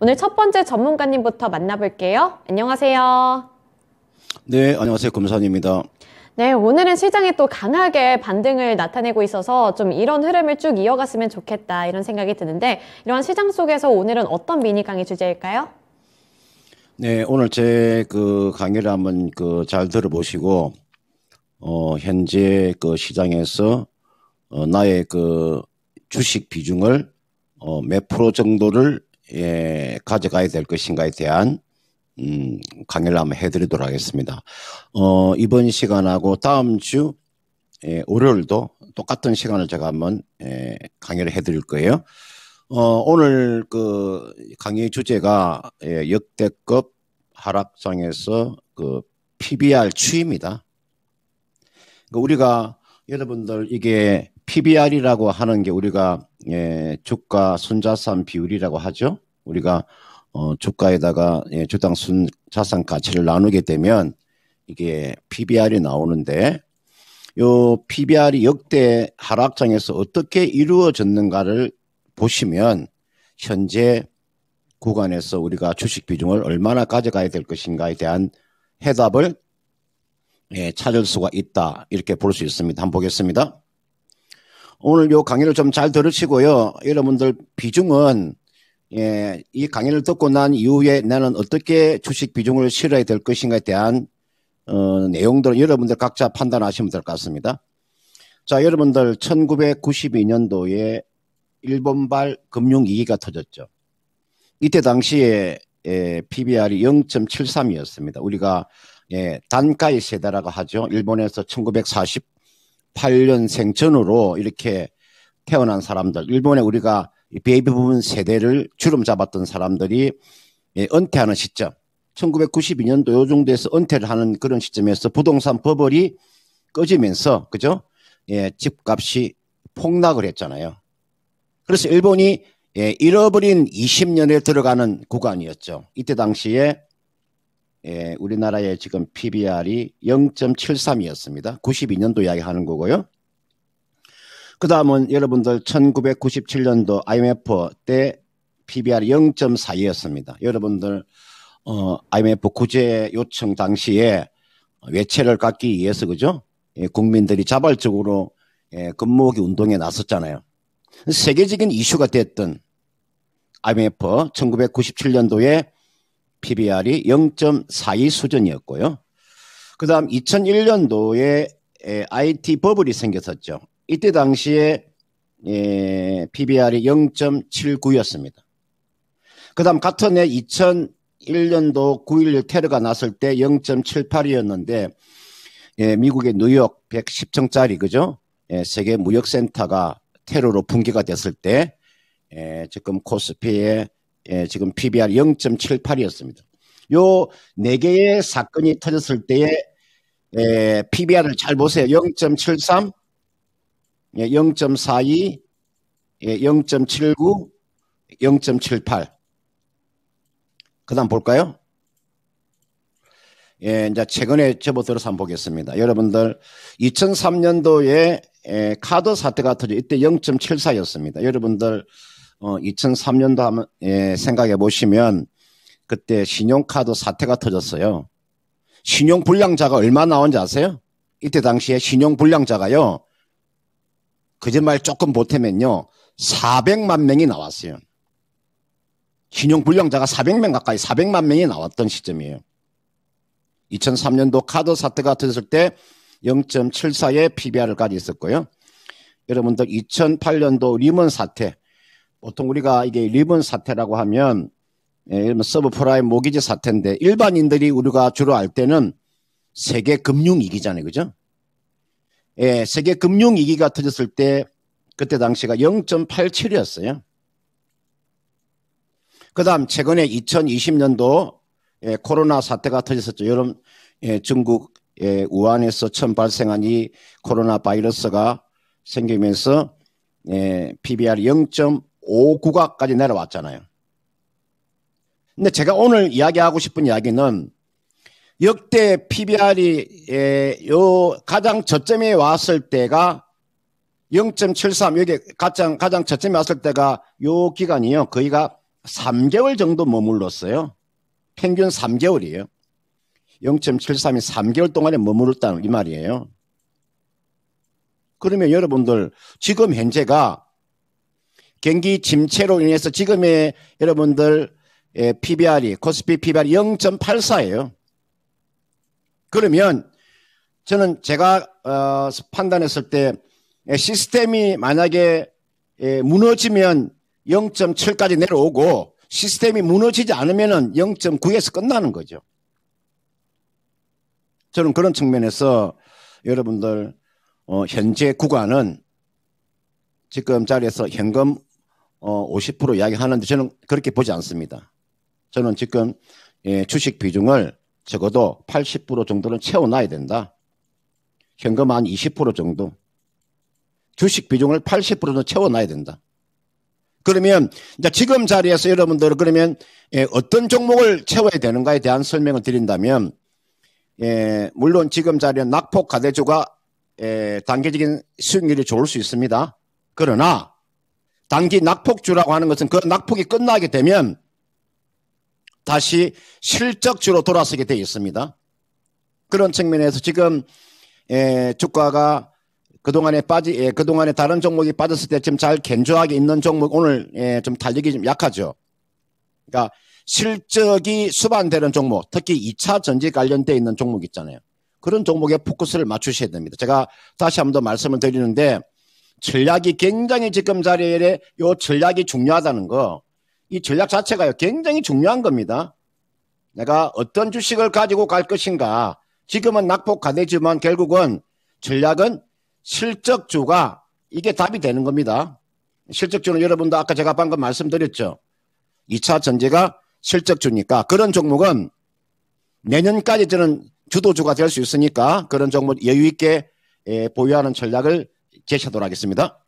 오늘 첫 번째 전문가님부터 만나볼게요. 안녕하세요. 네, 안녕하세요. 검사님입니다. 네, 오늘은 시장이 또 강하게 반등을 나타내고 있어서 좀 이런 흐름을 쭉 이어갔으면 좋겠다 이런 생각이 드는데 이런 시장 속에서 오늘은 어떤 미니 강의 주제일까요? 네, 오늘 제 그 강의를 한번 그잘 들어보시고 어, 현재 그 시장에서 어, 나의 그 주식 비중을 어, 몇 프로 정도를 예, 가져가야 될 것인가에 대한 음, 강의를 한번 해드리도록 하겠습니다. 어, 이번 시간하고 다음 주 예, 월요일도 똑같은 시간을 제가 한번 예, 강의를 해드릴 거예요. 어, 오늘 그 강의 주제가 예, 역대급 하락장에서 그 PBR 추입니다. 그러니까 우리가 여러분들 이게 PBR이라고 하는 게 우리가 예, 주가 순자산 비율이라고 하죠. 우리가 어, 주가에다가 예, 주당순 자산 가치를 나누게 되면 이게 PBR이 나오는데 요 PBR이 역대 하락장에서 어떻게 이루어졌는가를 보시면 현재 구간에서 우리가 주식 비중을 얼마나 가져가야 될 것인가에 대한 해답을 예, 찾을 수가 있다 이렇게 볼 수 있습니다. 한번 보겠습니다. 오늘 요 강의를 좀 잘 들으시고요. 여러분들 비중은 예, 이 강의를 듣고 난 이후에 나는 어떻게 주식 비중을 실어야 될 것인가에 대한 어, 내용들은 여러분들 각자 판단하시면 될 것 같습니다. 자, 여러분들 1992년도에 일본발 금융위기가 터졌죠. 이때 당시에 예, PBR이 0.73이었습니다. 우리가 예, 단가의 세대라고 하죠. 일본에서 1948년생 전으로 이렇게 태어난 사람들, 일본에 우리가 베이비 부분 세대를 주름 잡았던 사람들이 예, 은퇴하는 시점, 1992년도 요 정도에서 은퇴를 하는 그런 시점에서 부동산 버블이 꺼지면서 그죠? 예, 집값이 폭락을 했잖아요. 그래서 일본이 예, 잃어버린 20년에 들어가는 구간이었죠. 이때 당시에 예, 우리나라의 지금 PBR이 0.73이었습니다. 92년도 이야기하는 거고요. 그 다음은 여러분들 1997년도 IMF 때 PBR 0.42였습니다. 여러분들 어, IMF 구제 요청 당시에 외채를 깎기 위해서 그죠? 예, 국민들이 자발적으로 예, 근무기 운동에 나섰잖아요. 세계적인 이슈가 됐던 IMF 1997년도에 PBR이 0.42 수준이었고요. 그 다음 2001년도에 IT 버블이 생겼었죠. 이때 당시에 예, PBR이 0.79였습니다. 그다음 같은 해 2001년도 9 1 1 테러가 났을 때 0.78이었는데 예, 미국의 뉴욕 110층짜리 그죠? 예, 세계 무역센터가 테러로 붕괴가 됐을 때 예, 지금 코스피에 예, 지금 PBR 0.78이었습니다. 요 네 개의 사건이 터졌을 때에 예, PBR을 잘 보세요. 0.73, 0.42, 0.79, 0.78. 그다음 볼까요? 예, 이제 최근에 접어들어서 한번 보겠습니다. 여러분들 2003년도에 예, 카드 사태가 터져 이때 0.74였습니다. 여러분들 어, 2003년도 하면 예, 생각해 보시면 그때 신용카드 사태가 터졌어요. 신용불량자가 얼마 나온지 아세요? 이때 당시에 신용불량자가요. 거짓말 조금 보태면요. 400만 명이 나왔어요. 신용불량자가 400명 가까이 400만 명이 나왔던 시점이에요. 2003년도 카드 사태가 터졌을 때 0.74의 PBR까지 있었고요. 여러분들 2008년도 리먼 사태 보통 우리가 이게 리먼 사태라고 하면 예 서브프라임 모기지 사태인데 일반인들이 우리가 주로 알 때는 세계 금융 위기잖아요. 그죠? 예, 세계 금융 위기가 터졌을 때 그때 당시가 0.87이었어요. 그다음 최근에 2020년도 예, 코로나 사태가 터졌었죠. 여름 예, 중국 예, 우한에서 처음 발생한 이 코로나 바이러스가 생기면서 예, PBR 0.59가까지 내려왔잖아요. 근데 제가 오늘 이야기하고 싶은 이야기는 역대 PBR이 예, 요 가장 저점에 왔을 때가 0.73 여기 가장 가장 저점에 왔을 때가 요 기간이요. 거의가 3개월 정도 머물렀어요. 평균 3개월이에요. 0.73이 3개월 동안에 머물렀다는 이 말이에요. 그러면 여러분들 지금 현재가 경기 침체로 인해서 지금의 여러분들 PBR이 예, 코스피 PBR이 0.84예요. 그러면 저는 제가 어, 판단했을 때 시스템이 만약에 예, 무너지면 0.7까지 내려오고 시스템이 무너지지 않으면 0.9에서 끝나는 거죠. 저는 그런 측면에서 여러분들 어, 현재 구간은 지금 자리에서 현금 어, 50% 이야기하는데 저는 그렇게 보지 않습니다. 저는 지금 예, 주식 비중을 적어도 80% 정도는 채워놔야 된다. 현금 한 20% 정도. 주식 비중을 80% 정도 채워놔야 된다. 그러면 이제 지금 자리에서 여러분들 은 그러면 예, 어떤 종목을 채워야 되는가에 대한 설명을 드린다면 예, 물론 지금 자리에 낙폭 가대주가 예, 단기적인 수익률이 좋을 수 있습니다. 그러나 단기 낙폭주라고 하는 것은 그 낙폭이 끝나게 되면 다시 실적주로 돌아서게 되어 있습니다. 그런 측면에서 지금 예, 주가가 그동안에 빠지 예, 그동안에 다른 종목이 빠졌을 때 지금 잘 견조하게 있는 종목 오늘 예, 좀 달리기 좀 약하죠. 그러니까 실적이 수반되는 종목, 특히 2차 전지 관련돼 있는 종목 있잖아요. 그런 종목에 포커스를 맞추셔야 됩니다. 제가 다시 한 번 더 말씀을 드리는데 전략이 굉장히 지금 자리에 요 전략이 중요하다는 거이 전략 자체가 굉장히 중요한 겁니다. 내가 어떤 주식을 가지고 갈 것인가. 지금은 낙폭 가되지만 결국은 전략은 실적주가 이게 답이 되는 겁니다. 실적주는 여러분도 아까 제가 방금 말씀드렸죠. 2차 전제가 실적주니까 그런 종목은 내년까지 저는 주도주가 될 수 있으니까 그런 종목 여유있게 예, 보유하는 전략을 제시하도록 하겠습니다.